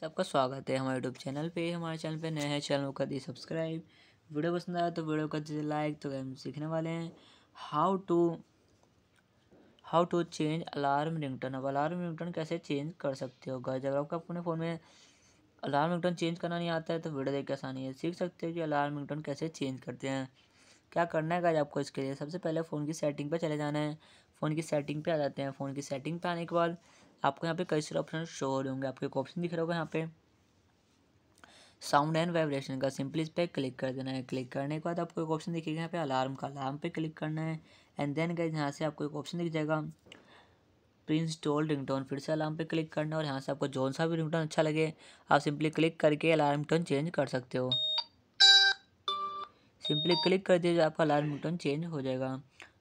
सबका स्वागत है हमारे यूट्यूब चैनल पे हमारे चैनल पे नए हैं चैनल कर दी सब्सक्राइब वीडियो पसंद आया तो वीडियो कर दीजिए लाइक तो हम सीखने वाले हैं how to how to change alarm ringtone अब अलार्म रिंगटन कैसे चेंज कर सकते हो गाइस अगर आपको अपने फ़ोन में अलार्म रिंगटन चेंज करना नहीं आता है तो वीडियो देख के आसानी है सीख सकते हो कि अलार्म रिंगटन कैसे चेंज करते हैं क्या करना है गाइस आपको इसके लिए सबसे पहले फ़ोन की सेटिंग पर चले जाना है फ़ोन की सेटिंग पर आ जाते हैं फ़ोन की सेटिंग पर आने के बाद आपको यहाँ पे कई सारे ऑप्शन शो हो रहे होंगे आपको एक ऑप्शन दिख रहा होगा यहाँ पे साउंड एंड वाइब्रेशन का सिंपली इस पर क्लिक कर देना है क्लिक करने के बाद आपको एक ऑप्शन दिखेगा यहाँ पे अलार्म का अलार्म पे क्लिक करना है एंड देन गए यहाँ से आपको एक ऑप्शन दिख जाएगा प्रिंस टोल टोन फिर से अलार्म पे क्लिक करना है और यहाँ से आपको जोन सा भी टोन अच्छा लगे आप सिंपली क्लिक करके अलार्म टोन चेंज कर सकते हो सिंपली क्लिक कर दीजिए आपका अलार्म टोन चेंज हो जाएगा